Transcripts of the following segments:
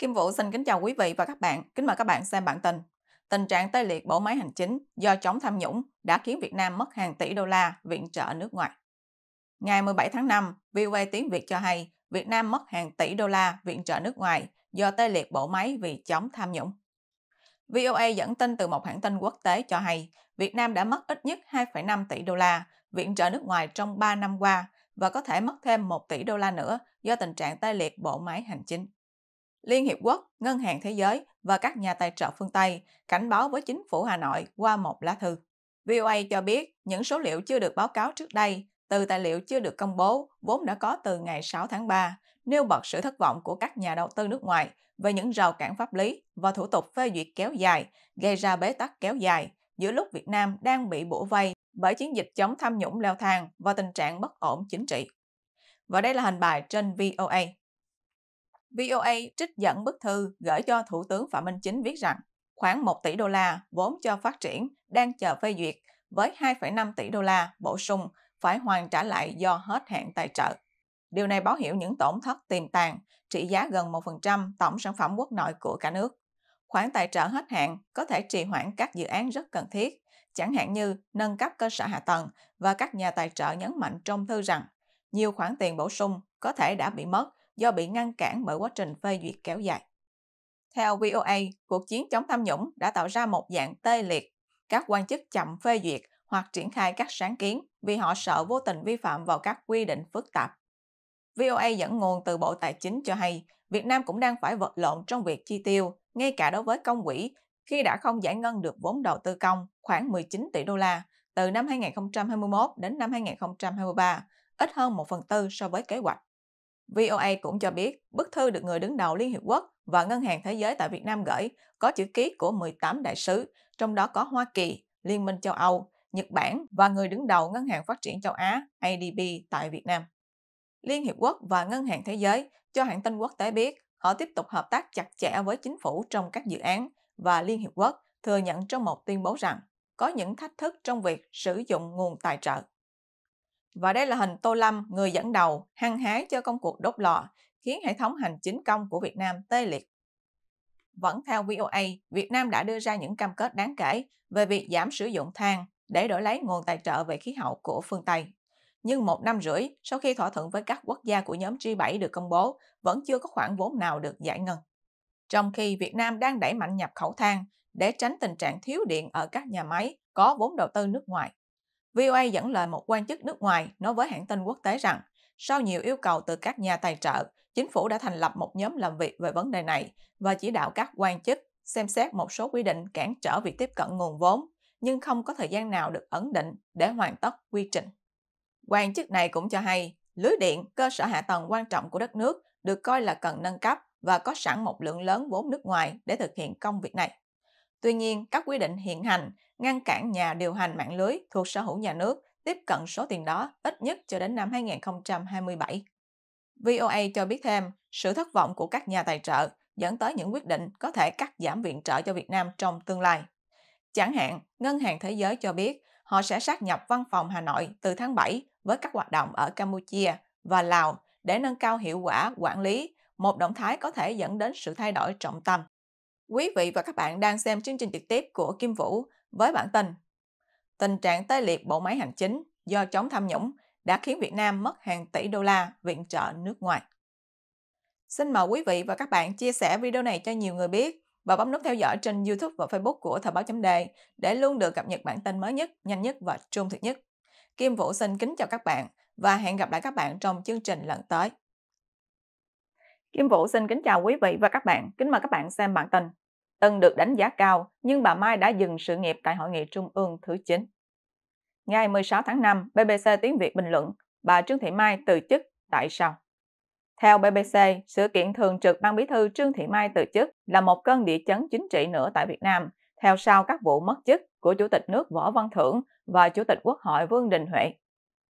Kim Vũ xin kính chào quý vị và các bạn. Kính mời các bạn xem bản tin. Tình trạng tê liệt bộ máy hành chính do chống tham nhũng đã khiến Việt Nam mất hàng tỷ đô la viện trợ nước ngoài. Ngày 17 tháng 5, VOA Tiếng Việt cho hay Việt Nam mất hàng tỷ đô la viện trợ nước ngoài do tê liệt bộ máy vì chống tham nhũng. VOA dẫn tin từ một hãng tin quốc tế cho hay Việt Nam đã mất ít nhất 2,5 tỷ đô la viện trợ nước ngoài trong 3 năm qua và có thể mất thêm 1 tỷ đô la nữa do tình trạng tê liệt bộ máy hành chính. Liên Hiệp Quốc, Ngân hàng Thế giới và các nhà tài trợ phương Tây cảnh báo với chính phủ Hà Nội qua một lá thư. VOA cho biết những số liệu chưa được báo cáo trước đây từ tài liệu chưa được công bố vốn đã có từ ngày 6 tháng 3, nêu bật sự thất vọng của các nhà đầu tư nước ngoài về những rào cản pháp lý và thủ tục phê duyệt kéo dài, gây ra bế tắc kéo dài giữa lúc Việt Nam đang bị bổ vây bởi chiến dịch chống tham nhũng leo thang và tình trạng bất ổn chính trị. Và đây là hình bài trên VOA. VOA trích dẫn bức thư gửi cho Thủ tướng Phạm Minh Chính viết rằng khoảng 1 tỷ đô la vốn cho phát triển đang chờ phê duyệt với 2,5 tỷ đô la bổ sung phải hoàn trả lại do hết hạn tài trợ. Điều này báo hiệu những tổn thất tiềm tàng trị giá gần 1% tổng sản phẩm quốc nội của cả nước. Khoản tài trợ hết hạn có thể trì hoãn các dự án rất cần thiết, chẳng hạn như nâng cấp cơ sở hạ tầng và các nhà tài trợ nhấn mạnh trong thư rằng nhiều khoản tiền bổ sung có thể đã bị mất do bị ngăn cản bởi quá trình phê duyệt kéo dài. Theo VOA, cuộc chiến chống tham nhũng đã tạo ra một dạng tê liệt. Các quan chức chậm phê duyệt hoặc triển khai các sáng kiến vì họ sợ vô tình vi phạm vào các quy định phức tạp. VOA dẫn nguồn từ Bộ Tài chính cho hay Việt Nam cũng đang phải vật lộn trong việc chi tiêu, ngay cả đối với công quỹ, khi đã không giải ngân được vốn đầu tư công khoảng 19 tỷ đô la từ năm 2021 đến năm 2023, ít hơn 1 phần tư so với kế hoạch. VOA cũng cho biết bức thư được người đứng đầu Liên Hiệp Quốc và Ngân hàng Thế giới tại Việt Nam gửi có chữ ký của 18 đại sứ, trong đó có Hoa Kỳ, Liên minh châu Âu, Nhật Bản và người đứng đầu Ngân hàng Phát triển châu Á ADB tại Việt Nam. Liên Hiệp Quốc và Ngân hàng Thế giới cho hãng tin quốc tế biết họ tiếp tục hợp tác chặt chẽ với chính phủ trong các dự án và Liên Hiệp Quốc thừa nhận trong một tuyên bố rằng có những thách thức trong việc sử dụng nguồn tài trợ. Và đây là hình Tô Lâm, người dẫn đầu, hăng hái cho công cuộc đốt lò, khiến hệ thống hành chính công của Việt Nam tê liệt. Vẫn theo VOA, Việt Nam đã đưa ra những cam kết đáng kể về việc giảm sử dụng than để đổi lấy nguồn tài trợ về khí hậu của phương Tây. Nhưng một năm rưỡi sau khi thỏa thuận với các quốc gia của nhóm G7 được công bố, vẫn chưa có khoản vốn nào được giải ngân. Trong khi Việt Nam đang đẩy mạnh nhập khẩu than để tránh tình trạng thiếu điện ở các nhà máy có vốn đầu tư nước ngoài. VOA dẫn lời một quan chức nước ngoài nói với hãng tin quốc tế rằng sau nhiều yêu cầu từ các nhà tài trợ, chính phủ đã thành lập một nhóm làm việc về vấn đề này và chỉ đạo các quan chức xem xét một số quy định cản trở việc tiếp cận nguồn vốn, nhưng không có thời gian nào được ấn định để hoàn tất quy trình. Quan chức này cũng cho hay, lưới điện, cơ sở hạ tầng quan trọng của đất nước được coi là cần nâng cấp và có sẵn một lượng lớn vốn nước ngoài để thực hiện công việc này. Tuy nhiên, các quy định hiện hành ngăn cản nhà điều hành mạng lưới thuộc sở hữu nhà nước tiếp cận số tiền đó ít nhất cho đến năm 2027. VOA cho biết thêm, sự thất vọng của các nhà tài trợ dẫn tới những quyết định có thể cắt giảm viện trợ cho Việt Nam trong tương lai. Chẳng hạn, Ngân hàng Thế giới cho biết họ sẽ sát nhập văn phòng Hà Nội từ tháng 7 với các hoạt động ở Campuchia và Lào để nâng cao hiệu quả quản lý, một động thái có thể dẫn đến sự thay đổi trọng tâm. Quý vị và các bạn đang xem chương trình trực tiếp của Kim Vũ với bản tin Tình trạng tê liệt bộ máy hành chính do chống tham nhũng đã khiến Việt Nam mất hàng tỷ đô la viện trợ nước ngoài. Xin mời quý vị và các bạn chia sẻ video này cho nhiều người biết và bấm nút theo dõi trên YouTube và Facebook của Thời báo chấm đề để luôn được cập nhật bản tin mới nhất, nhanh nhất và trung thực nhất. Kim Vũ xin kính chào các bạn và hẹn gặp lại các bạn trong chương trình lần tới. Kim Vũ xin kính chào quý vị và các bạn. Kính mời các bạn xem bản tin từng được đánh giá cao nhưng bà Mai đã dừng sự nghiệp tại Hội nghị Trung ương thứ 9. Ngày 16 tháng 5, BBC Tiếng Việt bình luận bà Trương Thị Mai từ chức tại sao? Theo BBC, sự kiện thường trực ban bí thư Trương Thị Mai từ chức là một cơn địa chấn chính trị nữa tại Việt Nam, theo sau các vụ mất chức của Chủ tịch nước Võ Văn Thưởng và Chủ tịch Quốc hội Vương Đình Huệ.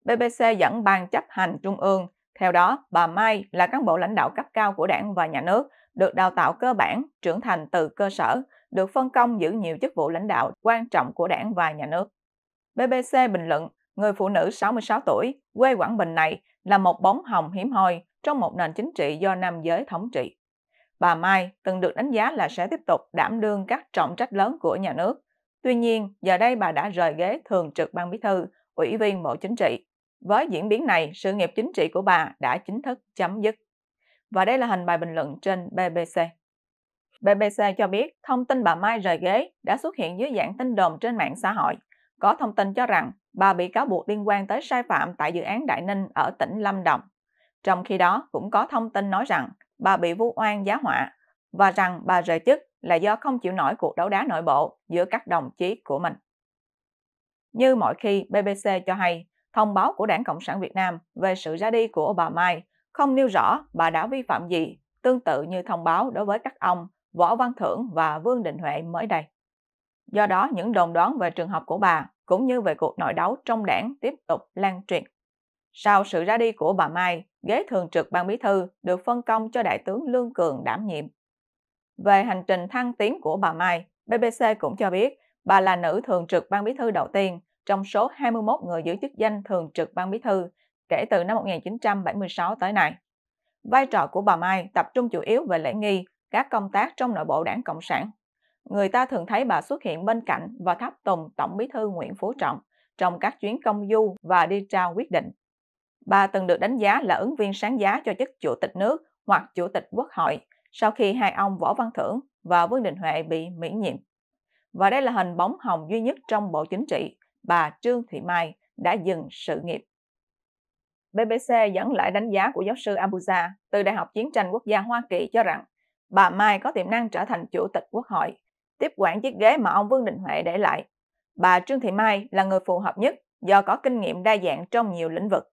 BBC dẫn ban chấp hành trung ương, theo đó bà Mai là cán bộ lãnh đạo cấp cao của đảng và nhà nước được đào tạo cơ bản, trưởng thành từ cơ sở, được phân công giữ nhiều chức vụ lãnh đạo quan trọng của đảng và nhà nước. BBC bình luận, người phụ nữ 66 tuổi, quê Quảng Bình này là một bóng hồng hiếm hoi trong một nền chính trị do nam giới thống trị. Bà Mai từng được đánh giá là sẽ tiếp tục đảm đương các trọng trách lớn của nhà nước. Tuy nhiên, giờ đây bà đã rời ghế thường trực ban bí thư, ủy viên Bộ Chính trị. Với diễn biến này, sự nghiệp chính trị của bà đã chính thức chấm dứt. Và đây là hình bài bình luận trên BBC. BBC cho biết thông tin bà Mai rời ghế đã xuất hiện dưới dạng tin đồn trên mạng xã hội. Có thông tin cho rằng bà bị cáo buộc liên quan tới sai phạm tại dự án Đại Ninh ở tỉnh Lâm Đồng. Trong khi đó, cũng có thông tin nói rằng bà bị vu oan giá họa và rằng bà rời chức là do không chịu nổi cuộc đấu đá nội bộ giữa các đồng chí của mình. Như mọi khi, BBC cho hay, thông báo của Đảng Cộng sản Việt Nam về sự ra đi của bà Mai không nêu rõ bà đã vi phạm gì, tương tự như thông báo đối với các ông Võ Văn Thưởng và Vương Đình Huệ mới đây. Do đó, những đồn đoán về trường hợp của bà cũng như về cuộc nội đấu trong đảng tiếp tục lan truyền. Sau sự ra đi của bà Mai, ghế thường trực ban bí thư được phân công cho đại tướng Lương Cường đảm nhiệm. Về hành trình thăng tiến của bà Mai, BBC cũng cho biết bà là nữ thường trực ban bí thư đầu tiên trong số 21 người giữ chức danh thường trực ban bí thư kể từ năm 1976 tới nay. Vai trò của bà Mai tập trung chủ yếu về lễ nghi, các công tác trong nội bộ đảng Cộng sản. Người ta thường thấy bà xuất hiện bên cạnh và tháp tùng Tổng bí thư Nguyễn Phú Trọng trong các chuyến công du và đi trao quyết định. Bà từng được đánh giá là ứng viên sáng giá cho chức chủ tịch nước hoặc chủ tịch quốc hội sau khi hai ông Võ Văn Thưởng và Vương Đình Huệ bị miễn nhiệm. Và đây là hình bóng hồng duy nhất trong Bộ Chính trị, bà Trương Thị Mai đã dừng sự nghiệp BBC dẫn lại đánh giá của giáo sư Abuja từ Đại học Chiến tranh Quốc gia Hoa Kỳ cho rằng bà Mai có tiềm năng trở thành chủ tịch quốc hội, tiếp quản chiếc ghế mà ông Vương Đình Huệ để lại. Bà Trương Thị Mai là người phù hợp nhất do có kinh nghiệm đa dạng trong nhiều lĩnh vực.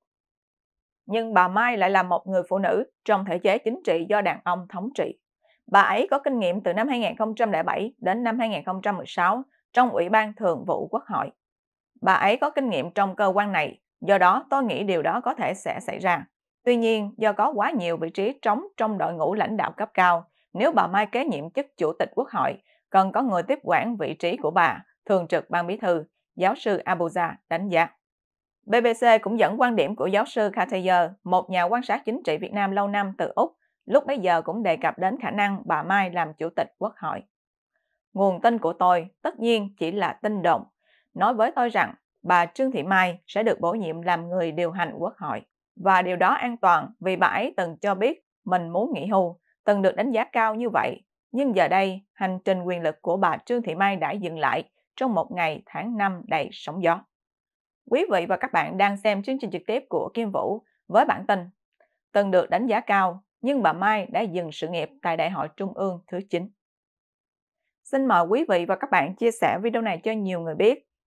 Nhưng bà Mai lại là một người phụ nữ trong thể chế chính trị do đàn ông thống trị. Bà ấy có kinh nghiệm từ năm 2007 đến năm 2016 trong Ủy ban Thường vụ Quốc hội. Bà ấy có kinh nghiệm trong cơ quan này Do đó, tôi nghĩ điều đó có thể sẽ xảy ra. Tuy nhiên, do có quá nhiều vị trí trống trong đội ngũ lãnh đạo cấp cao, nếu bà Mai kế nhiệm chức chủ tịch quốc hội, cần có người tiếp quản vị trí của bà, thường trực ban bí thư, giáo sư Abuja đánh giá. BBC cũng dẫn quan điểm của giáo sư Cartier, một nhà quan sát chính trị Việt Nam lâu năm từ Úc, lúc bấy giờ cũng đề cập đến khả năng bà Mai làm chủ tịch quốc hội. Nguồn tin của tôi tất nhiên chỉ là tin đồn, nói với tôi rằng bà Trương Thị Mai sẽ được bổ nhiệm làm người điều hành quốc hội. Và điều đó an toàn vì bà ấy từng cho biết mình muốn nghỉ hưu, từng được đánh giá cao như vậy. Nhưng giờ đây, hành trình quyền lực của bà Trương Thị Mai đã dừng lại trong một ngày tháng năm đầy sóng gió. Quý vị và các bạn đang xem chương trình trực tiếp của Kim Vũ với bản tin Từng được đánh giá cao, nhưng bà Mai đã dừng sự nghiệp tại Đại hội Trung ương thứ 9. Xin mời quý vị và các bạn chia sẻ video này cho nhiều người biết